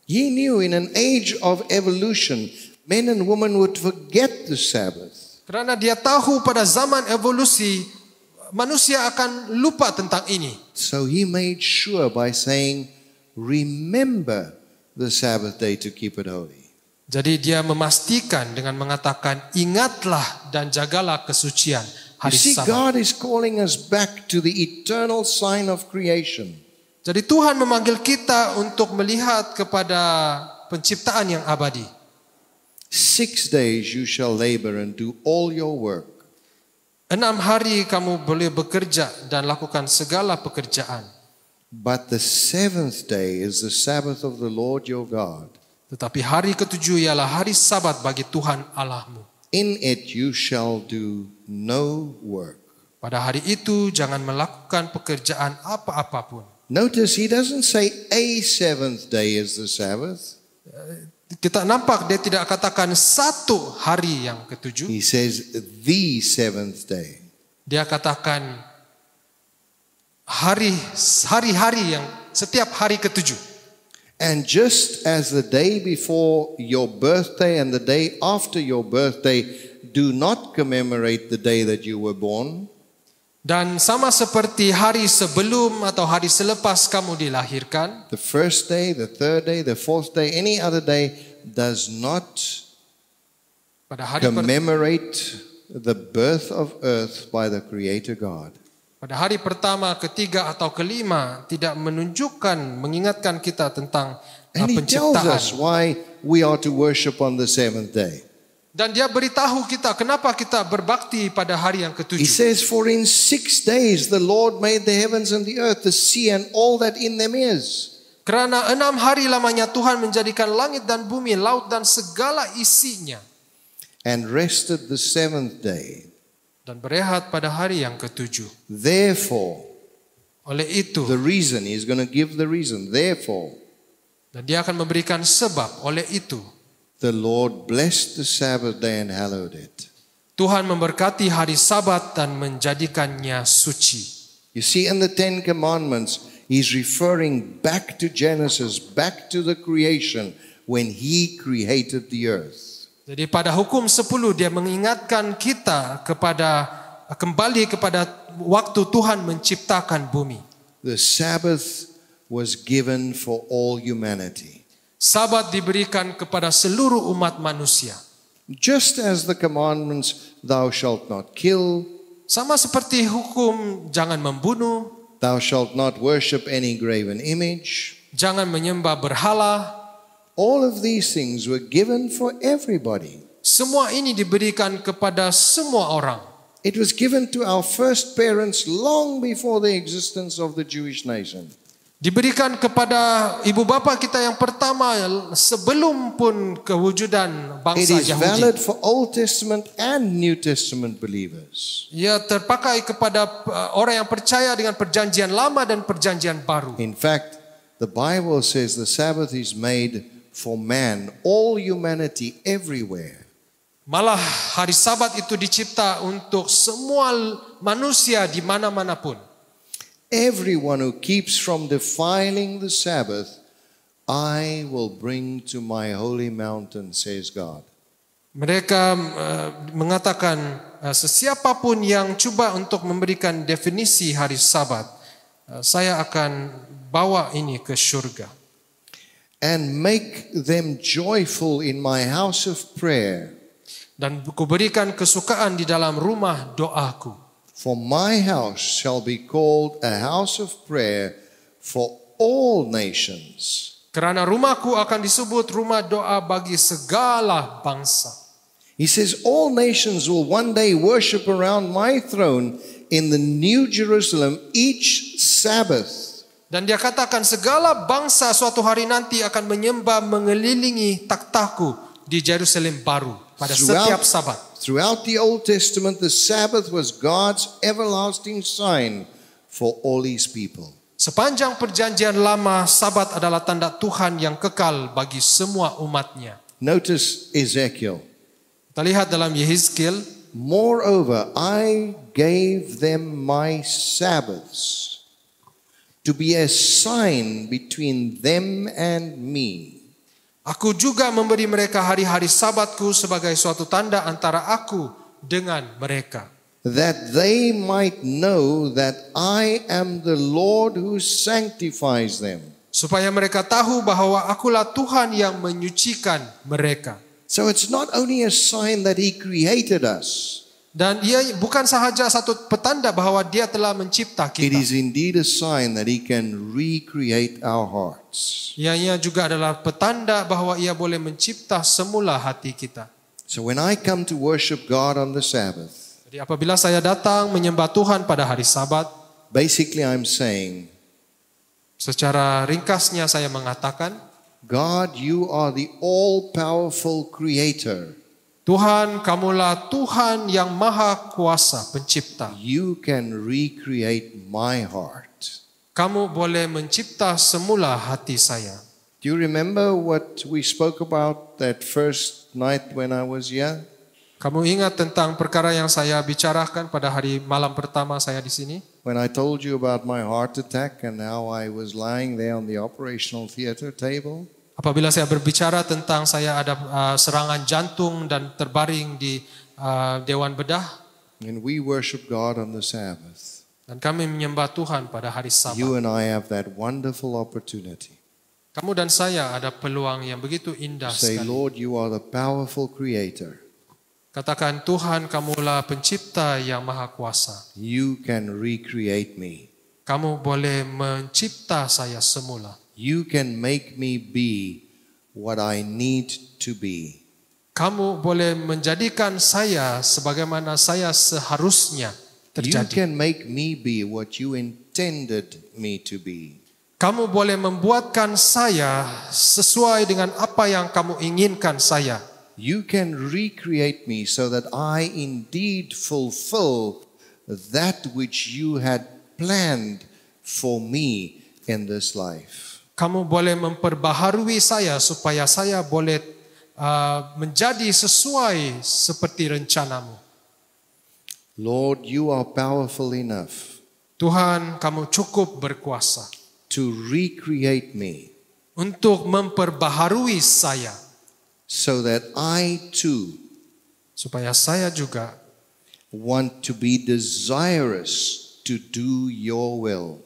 He knew in an age of evolution, men and women would forget the Sabbath. Karena dia tahu pada zaman evolusi, manusia akan lupa tentang ini. So he made sure by saying, remember the Sabbath day to keep it holy. Jadi dia memastikan dengan mengatakan ingatlah dan jagalah kesucian hari you see, Sabat. God is calling us back to the eternal sign of creation. Jadi Tuhan memanggil kita untuk melihat kepada penciptaan yang abadi. Six days you shall labor and do all your work. Enam hari kamu boleh bekerja dan lakukan segala pekerjaan. But the seventh day is the Sabbath of the Lord your God. Tetapi hari ketujuh ialah hari sabat bagi Tuhan Allahmu. In it you shall do no work. Pada hari itu jangan melakukan pekerjaan apa-apapun. Notice he doesn't say a seventh day is the Sabbath. Eh, kita nampak dia tidak katakan satu hari yang ketujuh. He says the seventh day. Dia katakan hari hari-hari yang setiap hari ketujuh. And just as the day before your birthday and the day after your birthday do not commemorate the day that you were born. Dan sama seperti hari sebelum atau hari selepas kamu dilahirkan. The first day, the third day, the fourth day, any other day does not pada hari commemorate per- the birth of earth by the creator God. pada hari pertama, ketiga atau kelima tidak menunjukkan mengingatkan kita tentang eh, And he tells us why we are to worship on the seventh day. Dan dia beritahu kita kenapa kita berbakti pada hari yang ketujuh. He says, for in six days the Lord made the heavens and the earth, the sea and all that in them is. Kerana enam hari lamanya Tuhan menjadikan langit dan bumi, laut dan segala isinya. And rested the seventh day dan berehat pada hari yang ketujuh. Therefore, oleh itu, the reason he's going to give the reason. Therefore, dan dia akan memberikan sebab oleh itu. The Lord blessed the Sabbath day and hallowed it. Tuhan memberkati hari Sabat dan menjadikannya suci. You see in the Ten Commandments, he's referring back to Genesis, back to the creation when he created the earth. Jadi pada hukum 10 dia mengingatkan kita kepada kembali kepada waktu Tuhan menciptakan bumi. The Sabbath was given for all humanity. Sabat diberikan kepada seluruh umat manusia. Just as the commandments thou shalt not kill. Sama seperti hukum jangan membunuh. Thou shalt not worship any graven image. Jangan menyembah berhala. All of these things were given for everybody. Semua ini diberikan kepada semua orang. It was given to our first parents long before the existence of the Jewish nation. Diberikan kepada ibu bapa kita yang pertama sebelum pun kewujudan bangsa Yahudi. It is Yahudi. valid for Old Testament and New Testament believers. Ia terpakai kepada eh, orang yang percaya dengan perjanjian lama dan perjanjian baru. In fact, the Bible says the Sabbath is made for man, all humanity everywhere. Malah hari Sabat itu dicipta untuk semua manusia di mana-mana pun. Everyone who keeps from defiling the Sabbath, I will bring to my holy mountain, says God. Mereka uh, mengatakan uh, sesiapapun yang coba untuk memberikan definisi hari Sabat, uh, saya akan bawa ini ke surga. and make them joyful in my house of prayer. Dan kuberikan kesukaan di dalam rumah doaku. For my house shall be called a house of prayer for all nations. Kerana rumahku akan disebut rumah doa bagi segala bangsa. He says all nations will one day worship around my throne in the new Jerusalem each Sabbath. Dan dia katakan segala bangsa suatu hari nanti akan menyembah mengelilingi taktaku di Jerusalem baru pada throughout, setiap sabat. Throughout the Old Testament, the Sabbath was God's everlasting sign for all his people. Sepanjang perjanjian lama, sabat adalah tanda Tuhan yang kekal bagi semua umatnya. Notice Ezekiel. Kita lihat dalam Yehezkiel. Moreover, I gave them my Sabbaths to be a sign between them and me. Aku juga memberi mereka hari-hari sabatku sebagai suatu tanda antara aku dengan mereka. That they might know that I am the Lord who sanctifies them. Supaya mereka tahu bahwa akulah Tuhan yang menyucikan mereka. So it's not only a sign that he created us. Dan ia bukan sahaja satu petanda bahwa dia telah mencipta kita. It is indeed a sign that he can recreate our hearts. Ya, ia juga adalah petanda bahwa ia boleh mencipta semula hati kita. So when I come to worship God on the Sabbath. Jadi apabila saya datang menyembah Tuhan pada hari Sabat, basically I'm saying secara ringkasnya saya mengatakan God, you are the all-powerful creator. Tuhan, kamulah Tuhan yang maha kuasa pencipta. You can recreate my heart. Kamu boleh mencipta semula hati saya. Do you remember what we spoke about that first night when I was young? Kamu ingat tentang perkara yang saya bicarakan pada hari malam pertama saya di sini? When I told you about my heart attack and how I was lying there on the operational theater table. Apabila saya berbicara tentang saya ada uh, serangan jantung dan terbaring di uh, dewan bedah. And we worship God on the Sabbath. Dan kami menyembah Tuhan pada hari Sabat. You and I have that wonderful opportunity. Kamu dan saya ada peluang yang begitu indah Say, sekali. Lord, you are the powerful creator. Katakan Tuhan, kamulah pencipta yang maha kuasa. You can recreate me. Kamu boleh mencipta saya semula. You can make me be what I need to be. Kamu boleh menjadikan saya sebagaimana saya seharusnya terjadi. You can make me be what you intended me to be. Kamu boleh membuatkan saya sesuai dengan apa yang kamu inginkan saya. You can recreate me so that I indeed fulfill that which you had planned for me in this life. Kamu boleh memperbaharui saya supaya saya boleh uh, menjadi sesuai seperti rencanamu. Lord, you are powerful enough. Tuhan, kamu cukup berkuasa. To recreate me. Untuk memperbaharui saya. So that I too. Supaya saya juga. Want to be desirous to do your will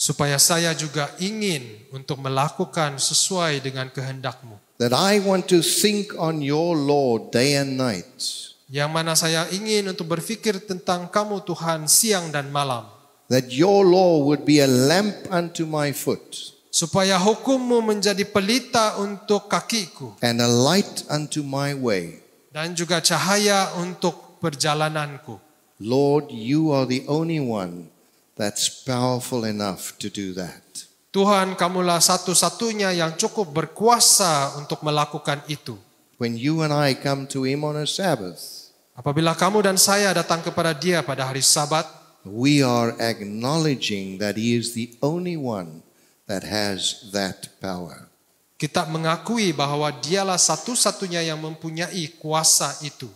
supaya saya juga ingin untuk melakukan sesuai dengan kehendakmu. That I want to think on your law day and night. Yang mana saya ingin untuk berpikir tentang kamu Tuhan siang dan malam. That your law would be a lamp unto my foot. Supaya hukummu menjadi pelita untuk kakiku. And a light unto my way. Dan juga cahaya untuk perjalananku. Lord, you are the only one that's powerful enough to do that. Tuhan, kamulah satu-satunya yang cukup berkuasa untuk melakukan itu. When you and I come to Him on a Sabbath, apabila kamu dan saya datang kepada Dia pada hari Sabat, we are acknowledging that He is the only one that has that power. Kita mengakui bahwa Dialah satu-satunya yang mempunyai kuasa itu.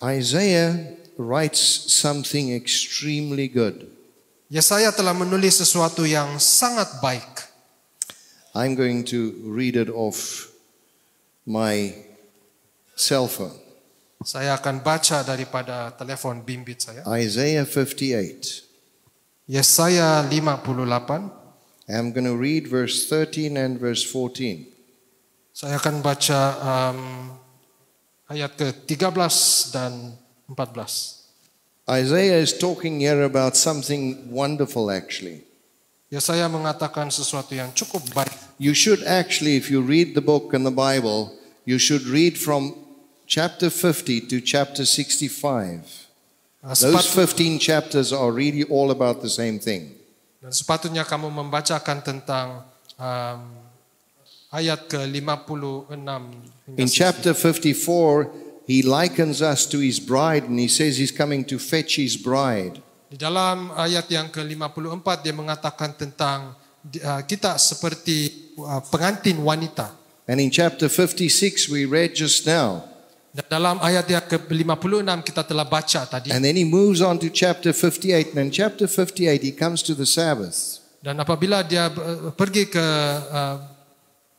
Isaiah writes something extremely good. Yesaya telah menulis sesuatu yang sangat baik. I'm going to read it off my cell phone. Saya akan baca daripada telepon bimbit saya. Isaiah 58. Yesaya 58. I'm going to read verse 13 and verse 14. Saya akan baca um, ayat ke-13 dan 14. Isaiah is talking here about something wonderful actually. Yesaya mengatakan sesuatu yang cukup baik. You should actually if you read the book and the Bible, you should read from chapter 50 to chapter 65. Ah, Those 15 chapters are really all about the same thing. Dan sepatutnya kamu membacakan tentang um, ayat ke-56 In chapter 54 he likens us to his bride and he says he's coming to fetch his bride. Di dalam ayat yang ke-54 dia mengatakan tentang uh, kita seperti uh, pengantin wanita. And in chapter 56 we read just now. Dan dalam ayat yang ke-56 kita telah baca tadi. And then he moves on to chapter 58 and in chapter 58 he comes to the Sabbath. Dan apabila dia uh, pergi ke uh,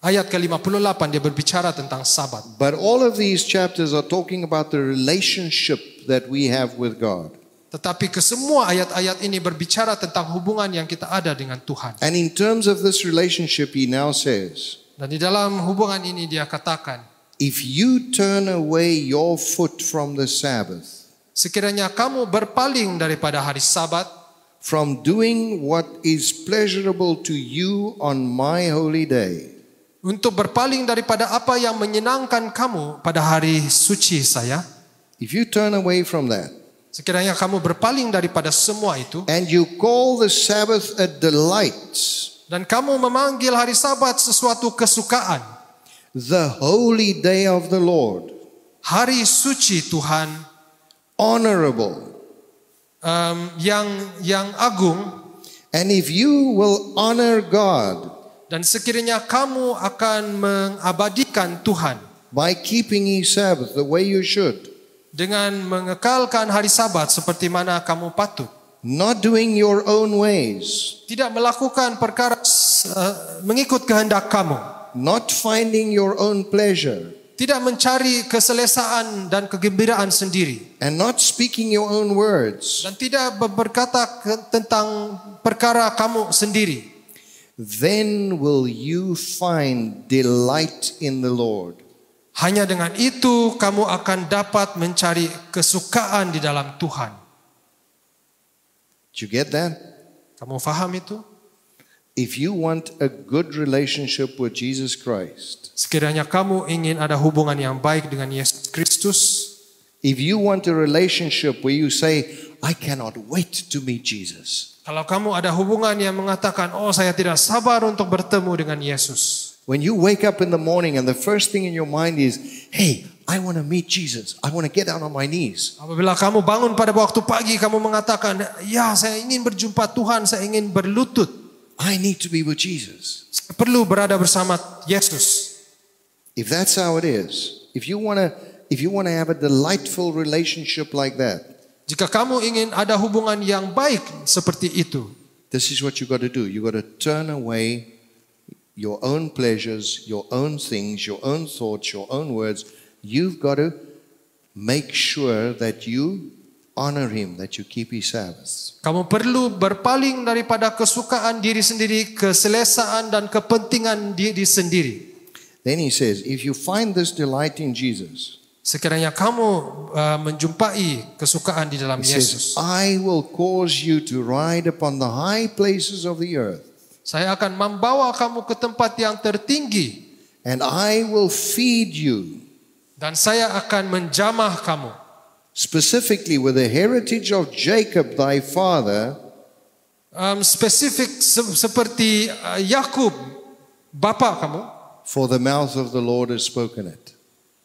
Ayat ke-58 dia berbicara tentang sabat. But all of these chapters are talking about the relationship that we have with God. Tetapi kesemua ayat-ayat ini berbicara tentang hubungan yang kita ada dengan Tuhan. And in terms of this relationship he now says. Dan di dalam hubungan ini dia katakan, if you turn away your foot from the Sabbath, sekiranya kamu berpaling daripada hari Sabat, from doing what is pleasurable to you on my holy day, untuk berpaling daripada apa yang menyenangkan kamu pada hari suci saya. If you turn away from that, sekiranya kamu berpaling daripada semua itu, and you call the Sabbath a delight, dan kamu memanggil hari Sabat sesuatu kesukaan, the holy day of the Lord, hari suci Tuhan, honorable, um, yang yang agung, and if you will honor God, dan sekiranya kamu akan mengabadikan Tuhan. By keeping his Sabbath the way you should. Dengan mengekalkan hari sabat seperti mana kamu patut. Not doing your own ways. Tidak melakukan perkara uh, mengikut kehendak kamu. Not finding your own pleasure. Tidak mencari keselesaan dan kegembiraan sendiri. And not speaking your own words. Dan tidak berkata tentang perkara kamu sendiri then will you find delight in the Lord. Hanya dengan itu kamu akan dapat mencari kesukaan di dalam Tuhan. you get that? Kamu faham itu? If you want a good relationship with Jesus Christ. Sekiranya kamu ingin ada hubungan yang baik dengan Yesus Kristus. If you want a relationship where you say, I cannot wait to meet Jesus. Kalau kamu ada hubungan yang mengatakan, oh saya tidak sabar untuk bertemu dengan Yesus. When you wake up in the morning and the first thing in your mind is, hey, I want to meet Jesus. I want to get down on my knees. Apabila kamu bangun pada waktu pagi, kamu mengatakan, ya saya ingin berjumpa Tuhan, saya ingin berlutut. I need to be with Jesus. Saya perlu berada bersama Yesus. If that's how it is, if you want to if you want to have a delightful relationship like that, jika kamu ingin ada hubungan yang baik seperti itu, this is what you got to do. You got to turn away your own pleasures, your own things, your own thoughts, your own words. You've got to make sure that you honor him, that you keep his Sabbath. Kamu perlu berpaling daripada kesukaan diri sendiri, keselesaan dan kepentingan diri sendiri. Then he says, if you find this delight in Jesus, Sekiranya kamu uh, menjumpai kesukaan di dalam Yesus. Says, I will cause you to ride upon the high places of the earth. Saya akan membawa kamu ke tempat yang tertinggi. And I will feed you. Dan saya akan menjamah kamu. Specifically with the heritage of Jacob thy father. Um, spesifik se seperti uh, Yakub bapa kamu. For the mouth of the Lord has spoken it.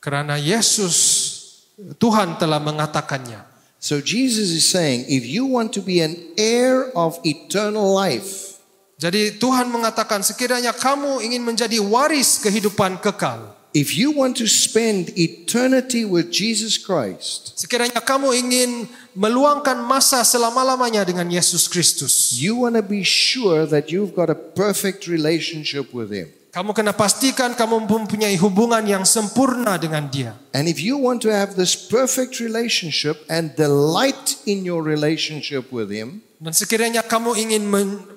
Karena Yesus Tuhan telah mengatakannya. So Jesus is saying, if you want to be an heir of eternal life. Jadi Tuhan mengatakan sekiranya kamu ingin menjadi waris kehidupan kekal. If you want to spend eternity with Jesus Christ. Sekiranya kamu ingin meluangkan masa selama-lamanya dengan Yesus Kristus. You want to be sure that you've got a perfect relationship with him. Kamu kena pastikan kamu mempunyai hubungan yang sempurna dengan dia. And if you want to have this perfect relationship and delight in your relationship with him, dan sekiranya kamu ingin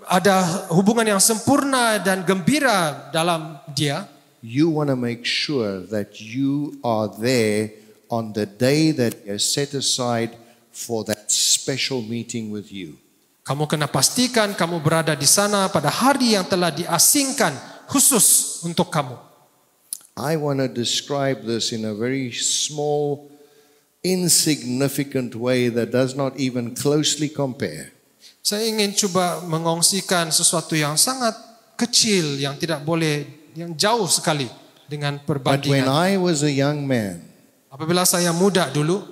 ada hubungan yang sempurna dan gembira dalam dia, you want to make sure that you are there on the day that is set aside for that special meeting with you. Kamu kena pastikan kamu berada di sana pada hari yang telah diasingkan khusus untuk kamu. I want to describe this in a very small insignificant way that does not even closely compare. Saya ingin coba mengongsikan sesuatu yang sangat kecil yang tidak boleh yang jauh sekali dengan perbandingan. But when I was a young man. Apabila saya muda dulu.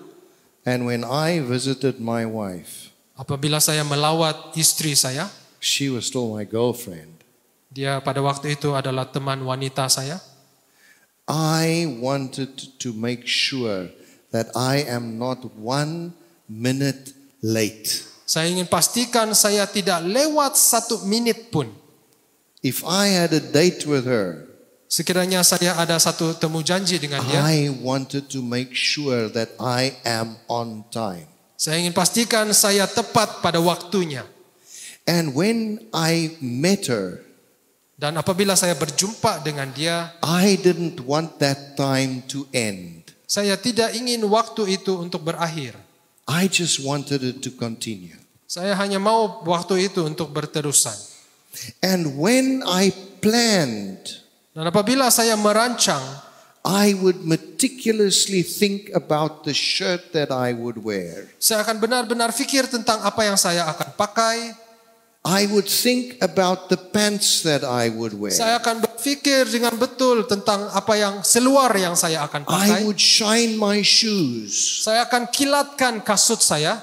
And when I visited my wife. Apabila saya melawat istri saya. She was still my girlfriend. Dia pada waktu itu adalah teman wanita saya. I wanted to make sure that I am not one minute late. Saya ingin pastikan saya tidak lewat satu menit pun. If I had a date with her, sekiranya saya ada satu temu janji dengan dia, I wanted to make sure that I am on time. Saya ingin pastikan saya tepat pada waktunya. And when I met her, dan apabila saya berjumpa dengan dia, I didn't want that time to end. Saya tidak ingin waktu itu untuk berakhir. I just wanted it to continue. Saya hanya mau waktu itu untuk berterusan. And when I planned, dan apabila saya merancang, I would meticulously think about the shirt that I would wear. Saya akan benar-benar fikir tentang apa yang saya akan pakai. I would think about the pants that I would wear. Saya akan berpikir dengan betul tentang apa yang seluar yang saya akan pakai. I would shine my shoes. Saya akan kilatkan kasut saya.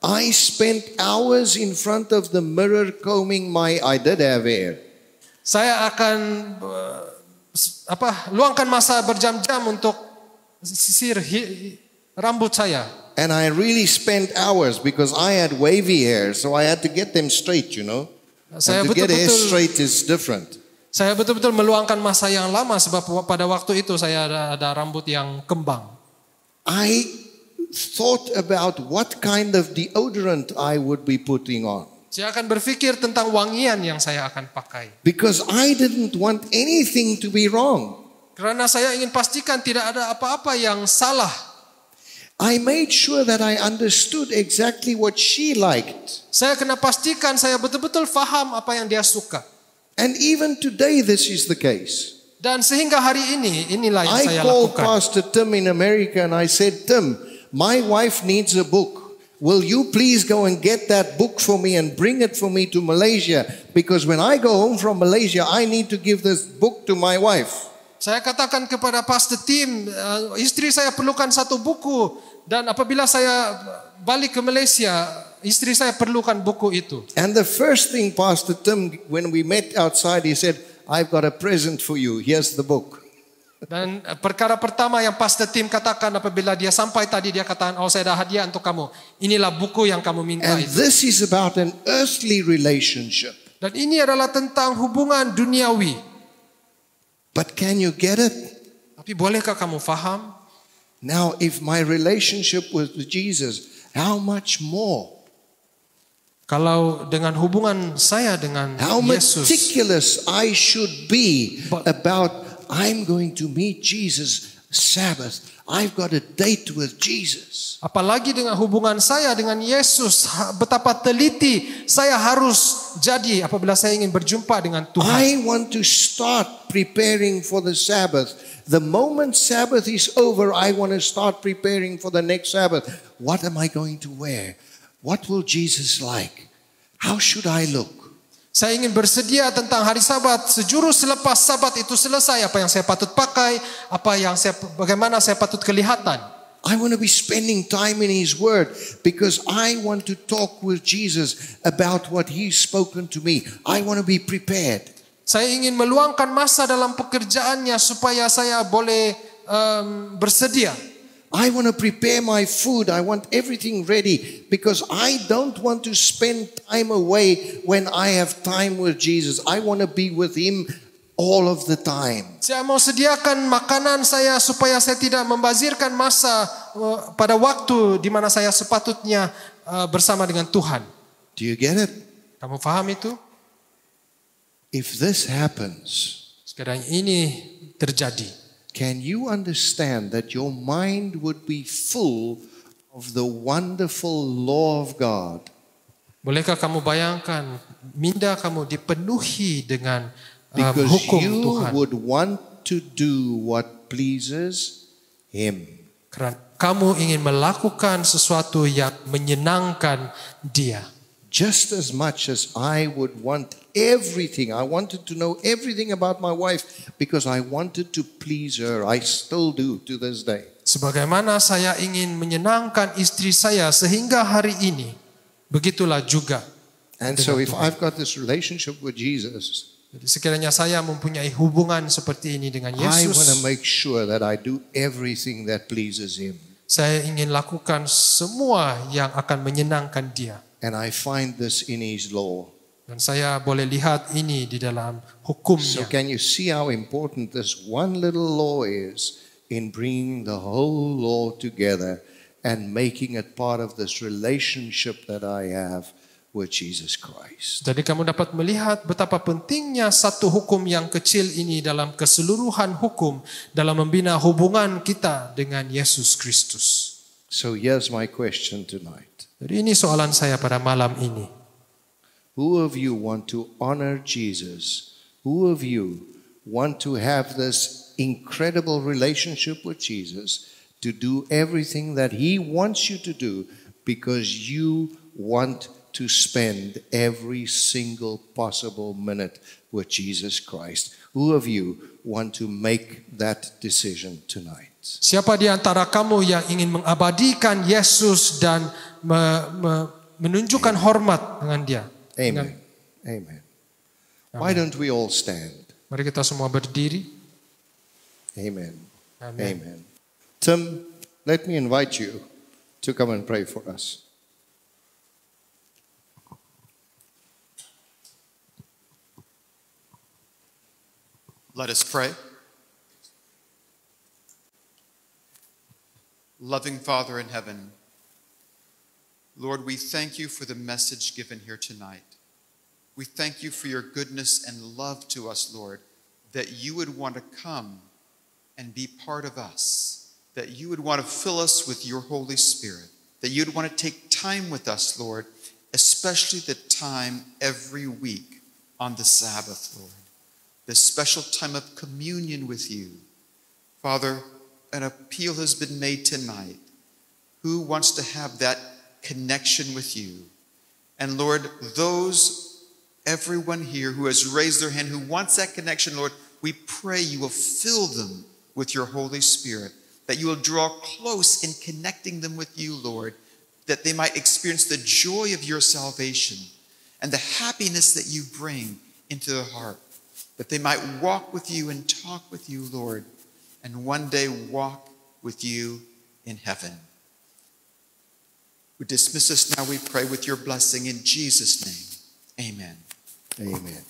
I spent hours in front of the mirror combing my I did have hair. Saya akan eh, apa luangkan masa berjam-jam untuk sisir hi, rambut saya. And I really spent hours because I had wavy hair, so I had to get them straight, you know. Saya and to betul, get hair straight is different. Saya betul-betul meluangkan masa yang lama sebab pada waktu itu saya ada, ada rambut yang kembang. I thought about what kind of deodorant I would be putting on. Saya akan berpikir tentang wangian yang saya akan pakai. Because I didn't want anything to be wrong. Karena saya ingin pastikan tidak ada apa-apa yang salah. I made sure that I understood exactly what she liked. Saya kena pastikan saya betul-betul faham apa yang dia suka. And even today this is the case. Dan sehingga hari ini inilah yang I saya lakukan. I called Pastor Tim in America and I said, "Tim, my wife needs a book. Will you please go and get that book for me and bring it for me to Malaysia because when I go home from Malaysia, I need to give this book to my wife." Saya katakan kepada Pastor Tim, eh, istri saya perlukan satu buku. dan apabila saya balik ke Malaysia istri saya perlukan buku itu and the first thing pastor tim when we met outside he said i've got a present for you here's the book dan eh, perkara pertama yang Pastor Tim katakan apabila dia sampai tadi dia katakan oh saya ada hadiah untuk kamu inilah buku yang kamu minta And itu. this is about an earthly relationship dan ini adalah tentang hubungan duniawi but can you get it tapi bolehkah kamu faham Now, if my relationship with Jesus, how much more? Kalau dengan hubungan saya dengan How Yesus, meticulous I should be but, about I'm going to meet Jesus Sabbath. I've got a date with Jesus. Apalagi dengan hubungan saya dengan Yesus, betapa teliti saya harus jadi apabila saya ingin berjumpa dengan Tuhan. I want to start preparing for the Sabbath The moment Sabbath is over, I want to start preparing for the next Sabbath. What am I going to wear? What will Jesus like? How should I look? Saya ingin bersedia tentang hari Sabat. Sejurus selepas Sabat itu selesai, apa yang saya patut pakai, apa yang saya bagaimana saya patut kelihatan. I want to be spending time in his word because I want to talk with Jesus about what he's spoken to me. I want to be prepared. Saya ingin meluangkan masa dalam pekerjaannya supaya saya boleh um, bersedia. I want to prepare my food. I want everything ready because I don't want to spend time away when I have time with Jesus. I want to be with him all of the time. Saya mau sediakan makanan saya supaya saya tidak membazirkan masa e, pada waktu di mana saya sepatutnya e, bersama dengan Tuhan. Do you get it? Kamu paham itu? If this happens, sekarang ini terjadi. Can you understand that your mind would be full of the wonderful law of God? Bolehkah kamu bayangkan minda kamu dipenuhi dengan uh, Because hukum you Tuhan? would want to do what pleases Him. kamu ingin melakukan sesuatu yang menyenangkan Dia. just as much as I would want everything. I wanted to know everything about my wife because I wanted to please her. I still do to this day. Sebagaimana saya ingin menyenangkan istri saya sehingga hari ini, begitulah juga. And so if I've got this relationship with Jesus, jadi sekiranya saya mempunyai hubungan seperti ini dengan Yesus, I want to make sure that I do everything that pleases him. Saya ingin lakukan semua yang akan menyenangkan dia. And I find this in his law. Dan saya boleh lihat ini di dalam hukumnya. So can you see how important this one little law is in bringing the whole law together and making it part of this relationship that I have with Jesus Christ. Jadi kamu dapat melihat betapa pentingnya satu hukum yang kecil ini dalam keseluruhan hukum dalam membina hubungan kita dengan Yesus Kristus. So here's my question tonight. Jadi ini soalan saya pada malam ini. Who of you want to honor Jesus? Who of you want to have this incredible relationship with Jesus to do everything that he wants you to do because you want to spend every single possible minute with Jesus Christ. Who of you want to make that decision tonight? Siapa di antara kamu yang ingin mengabadikan Yesus dan me, me, menunjukkan Amen. hormat dengan dia? Amen. Dengan... Amen. Why don't we all stand? Mari kita semua berdiri. Amen. Amen. Amen. Tim, let me invite you to come and pray for us. Let us pray. Loving Father in heaven, Lord, we thank you for the message given here tonight. We thank you for your goodness and love to us, Lord, that you would want to come and be part of us, that you would want to fill us with your Holy Spirit, that you'd want to take time with us, Lord, especially the time every week on the Sabbath, Lord this special time of communion with you. Father, an appeal has been made tonight. Who wants to have that connection with you? And Lord, those, everyone here who has raised their hand, who wants that connection, Lord, we pray you will fill them with your Holy Spirit, that you will draw close in connecting them with you, Lord, that they might experience the joy of your salvation and the happiness that you bring into the heart that they might walk with you and talk with you, Lord, and one day walk with you in heaven. We dismiss us now, we pray, with your blessing in Jesus' name. Amen. Amen.